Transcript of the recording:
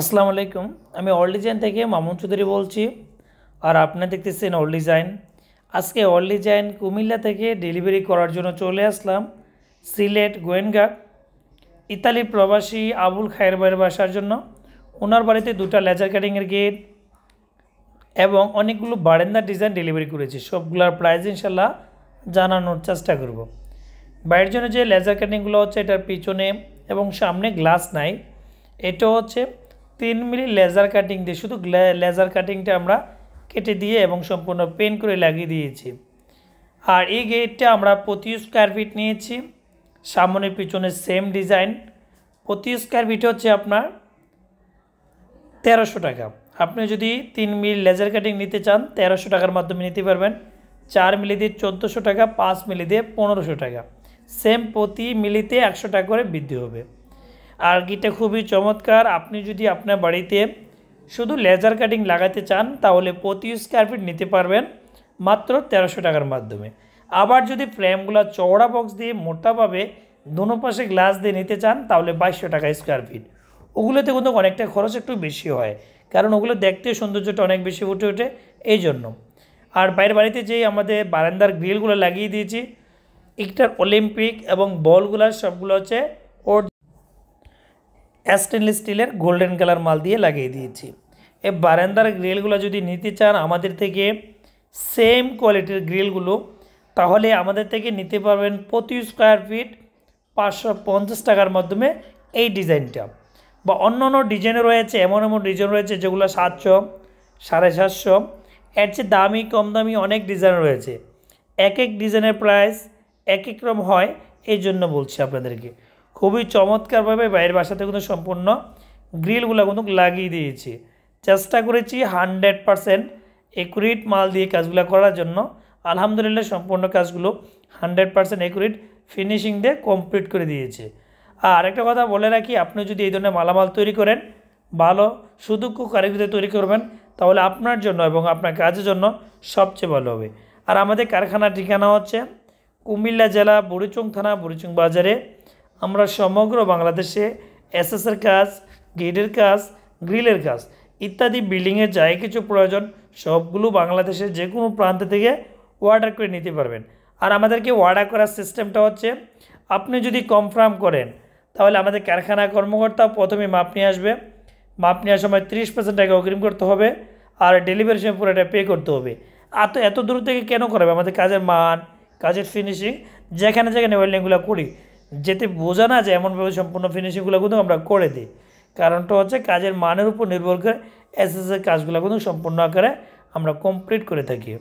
আসসালামু আলাইকুম আমি অল ডিজাইন থেকে মামুন চৌধুরী বলছি আর আপনারা দেখতেছেন অল ডিজাইন আজকে অল ডিজাইন কুমিল্লা থেকে ডেলিভারি করার জন্য চলে আসলাম সিলেট গোয়েনঘাট ইতালি প্রবাসী আবুল খায়ের ভাইয়ের বাসার জন্য ওনার বাড়িতে দুটা লেজার কাটিংয়ের গেট এবং অনেকগুলো বারেন্দার ডিজাইন ডেলিভারি করেছি সবগুলোর প্রাইস ইনশাল্লাহ জানানোর চেষ্টা করব বাইরের জন্য যে লেজার কাটিংগুলো হচ্ছে এটার পিছনে এবং সামনে গ্লাস নাই এটা হচ্ছে তিন মিলি লেজার কাটিং দিয়ে শুধু লেজার কাটিংটা আমরা কেটে দিয়ে এবং সম্পূর্ণ পেন করে লাগিয়ে দিয়েছি আর এই গেটটা আমরা প্রতি স্কোয়ার ফিট নিয়েছি সামনে পিছনে সেম ডিজাইন প্রতি স্কোয়ার ফিট হচ্ছে আপনার তেরোশো টাকা আপনি যদি তিন মিলি লেজার কাটিং নিতে চান তেরোশো টাকার মাধ্যমে নিতে পারবেন চার মিলি দিয়ে চোদ্দোশো টাকা পাঁচ মিলি দিয়ে পনেরোশো টাকা সেম প্রতি মিলিতে একশো টাকা করে বৃদ্ধি হবে আর্গিটা খুবই চমৎকার আপনি যদি আপনার বাড়িতে শুধু লেজার কাটিং লাগাতে চান তাহলে প্রতি স্কোয়ার ফিট নিতে পারবেন মাত্র তেরোশো টাকার মাধ্যমে আবার যদি ফ্রেমগুলো চওড়া বক্স দিয়ে মোটাভাবে দোনো পাশে গ্লাস দিয়ে নিতে চান তাহলে বাইশশো টাকা স্কোয়ার ফিট ওগুলোতে কিন্তু অনেকটা খরচ একটু বেশি হয় কারণ ওগুলো দেখতে সৌন্দর্যটা অনেক বেশি উঠে ওঠে এই জন্য আর বাইরের বাড়িতে যেই আমাদের বারান্দার গ্রিলগুলো লাগিয়ে দিয়েছি একটার অলিম্পিক এবং বলগুলো সবগুলো হচ্ছে ওর স্টেনলেস স্টিলের গোল্ডেন কালার মাল দিয়ে লাগিয়ে দিয়েছি এই বারান্দার গ্রিলগুলো যদি নিতে চান আমাদের থেকে সেম কোয়ালিটির গ্রিলগুলো তাহলে আমাদের থেকে নিতে পারবেন প্রতি স্কোয়ার ফিট পাঁচশো পঞ্চাশ টাকার মাধ্যমে এই ডিজাইনটা বা অন্য অন্য ডিজাইন রয়েছে এমন এমন ডিজাইন রয়েছে যেগুলো সাতশো সাড়ে সাতশো এর চেয়ে দামি কম দামি অনেক ডিজাইন রয়েছে এক এক ডিজাইনের প্রাইস এক এক রকম হয় এই জন্য বলছি আপনাদেরকে খুবই চমৎকারভাবে বাইরের বাসাতে কিন্তু সম্পূর্ণ গ্রিলগুলো কিন্তু লাগিয়ে দিয়েছি চেষ্টা করেছি হান্ড্রেড পারসেন্ট একুরেট মাল দিয়ে কাজগুলো করার জন্য আলহামদুলিল্লাহ সম্পূর্ণ কাজগুলো হান্ড্রেড পারসেন্ট একুরেট ফিনিশিং দিয়ে কমপ্লিট করে দিয়েছে আর একটা কথা বলে রাখি আপনি যদি এই ধরনের মালামাল তৈরি করেন ভালো সুদক্ষ কারিগরিতে তৈরি করবেন তাহলে আপনার জন্য এবং আপনার কাজের জন্য সবচেয়ে ভালো হবে আর আমাদের কারখানার ঠিকানা হচ্ছে কুমিল্লা জেলা বুড়িচং থানা বুড়িচং বাজারে আমরা সমগ্র বাংলাদেশে এসএসের কাজ গেটের কাজ গ্রিলের কাজ ইত্যাদি বিল্ডিংয়ে যাই কিছু প্রয়োজন সবগুলো বাংলাদেশের যে কোনো প্রান্ত থেকে অর্ডার করে নিতে পারবেন আর আমাদেরকে অর্ডার করার সিস্টেমটা হচ্ছে আপনি যদি কনফার্ম করেন তাহলে আমাদের কারখানা কর্মকর্তা প্রথমে মাপ নিয়ে আসবে মাপ নেওয়ার সময় ত্রিশ পার্সেন্ট টাকা অগ্রিম করতে হবে আর ডেলিভারি সময় পুরোটা পে করতে হবে আর তো এত দূর থেকে কেন করাবে আমাদের কাজের মান কাজের ফিনিশিং যেখানে যেখানে ওয়েল্ডিংগুলো করি যেতে বোঝা না যায় এমনভাবে সম্পূর্ণ ফিনিশিংগুলো কিন্তু আমরা করে দিই কারণটা হচ্ছে কাজের মানের উপর নির্ভর করে এসএসের কাজগুলো কিন্তু সম্পূর্ণ আকারে আমরা কমপ্লিট করে থাকি